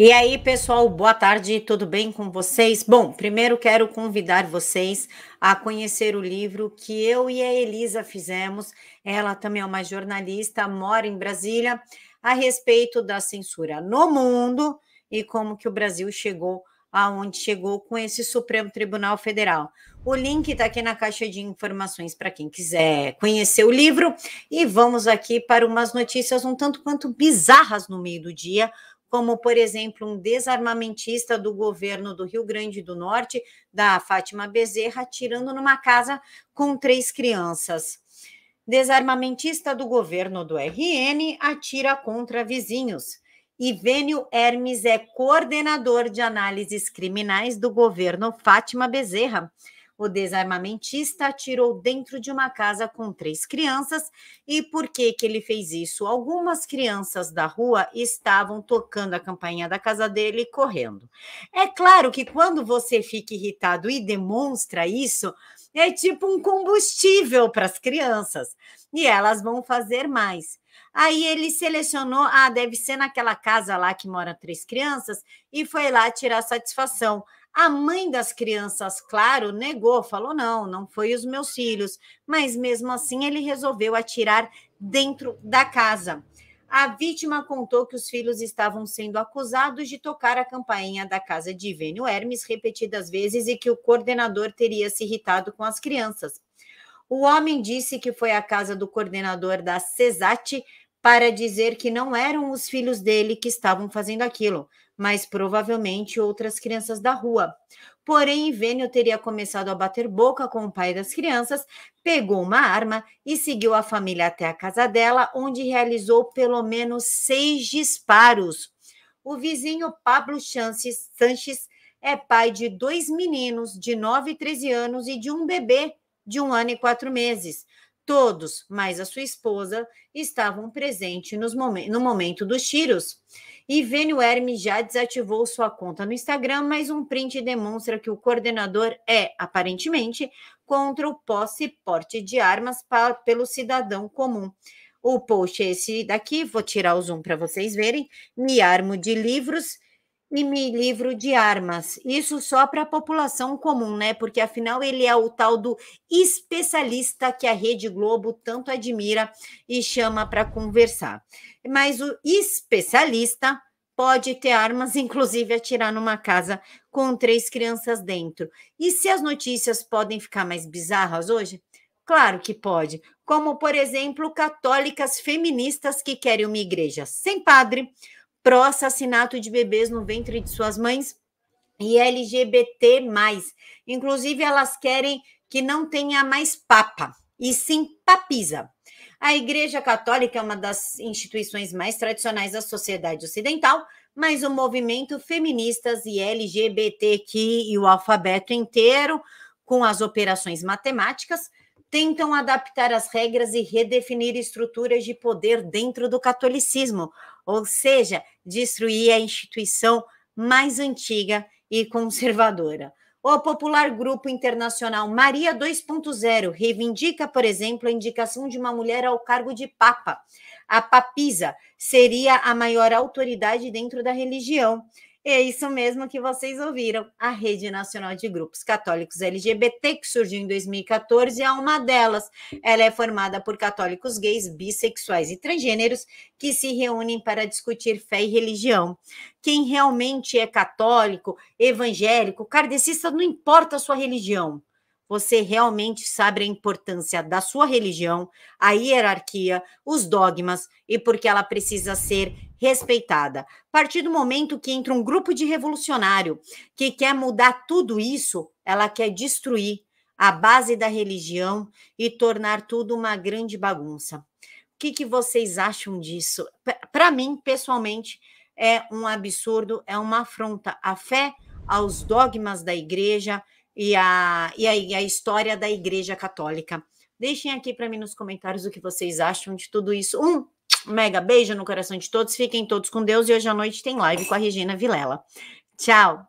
E aí, pessoal, boa tarde, tudo bem com vocês? Bom, primeiro quero convidar vocês a conhecer o livro que eu e a Elisa fizemos. Ela também é uma jornalista, mora em Brasília, a respeito da censura no mundo e como que o Brasil chegou aonde chegou com esse Supremo Tribunal Federal. O link está aqui na caixa de informações para quem quiser conhecer o livro. E vamos aqui para umas notícias um tanto quanto bizarras no meio do dia, como, por exemplo, um desarmamentista do governo do Rio Grande do Norte, da Fátima Bezerra, atirando numa casa com três crianças. Desarmamentista do governo do RN atira contra vizinhos. Ivênio Hermes é coordenador de análises criminais do governo Fátima Bezerra o desarmamentista atirou dentro de uma casa com três crianças. E por que, que ele fez isso? Algumas crianças da rua estavam tocando a campainha da casa dele e correndo. É claro que quando você fica irritado e demonstra isso, é tipo um combustível para as crianças e elas vão fazer mais. Aí ele selecionou, ah, deve ser naquela casa lá que moram três crianças, e foi lá tirar satisfação. A mãe das crianças, claro, negou, falou: não, não foi os meus filhos. Mas mesmo assim, ele resolveu atirar dentro da casa. A vítima contou que os filhos estavam sendo acusados de tocar a campainha da casa de Vênio Hermes repetidas vezes e que o coordenador teria se irritado com as crianças. O homem disse que foi à casa do coordenador da CESAT para dizer que não eram os filhos dele que estavam fazendo aquilo, mas provavelmente outras crianças da rua. Porém, Vênio teria começado a bater boca com o pai das crianças, pegou uma arma e seguiu a família até a casa dela, onde realizou pelo menos seis disparos. O vizinho Pablo Chances Sanches é pai de dois meninos de 9 e 13 anos e de um bebê de um ano e quatro meses. Todos, mais a sua esposa, estavam presentes no momento dos tiros. E Vênio Hermes já desativou sua conta no Instagram, mas um print demonstra que o coordenador é, aparentemente, contra o posse e porte de armas para, pelo cidadão comum. O post é esse daqui, vou tirar o zoom para vocês verem. Me armo de livros e me livro de armas. Isso só para a população comum, né? Porque afinal ele é o tal do especialista que a Rede Globo tanto admira e chama para conversar. Mas o especialista pode ter armas, inclusive atirar numa casa com três crianças dentro. E se as notícias podem ficar mais bizarras hoje? Claro que pode. Como, por exemplo, católicas feministas que querem uma igreja sem padre, pró assassinato de bebês no ventre de suas mães e LGBT+. Inclusive, elas querem que não tenha mais papa, e sim papisa. A Igreja Católica é uma das instituições mais tradicionais da sociedade ocidental, mas o movimento feministas e LGBTQ e o alfabeto inteiro, com as operações matemáticas, tentam adaptar as regras e redefinir estruturas de poder dentro do catolicismo, ou seja, destruir a instituição mais antiga e conservadora. O popular grupo internacional Maria 2.0 reivindica, por exemplo, a indicação de uma mulher ao cargo de papa. A papisa seria a maior autoridade dentro da religião é isso mesmo que vocês ouviram. A Rede Nacional de Grupos Católicos LGBT, que surgiu em 2014, é uma delas. Ela é formada por católicos gays, bissexuais e transgêneros que se reúnem para discutir fé e religião. Quem realmente é católico, evangélico, kardecista, não importa a sua religião você realmente sabe a importância da sua religião, a hierarquia, os dogmas e porque ela precisa ser respeitada. A partir do momento que entra um grupo de revolucionário que quer mudar tudo isso, ela quer destruir a base da religião e tornar tudo uma grande bagunça. O que, que vocês acham disso? Para mim, pessoalmente, é um absurdo, é uma afronta à fé, aos dogmas da igreja e a, e a, e a história da Igreja Católica. Deixem aqui para mim nos comentários o que vocês acham de tudo isso. Um mega beijo no coração de todos, fiquem todos com Deus e hoje à noite tem live com a Regina Vilela. Tchau!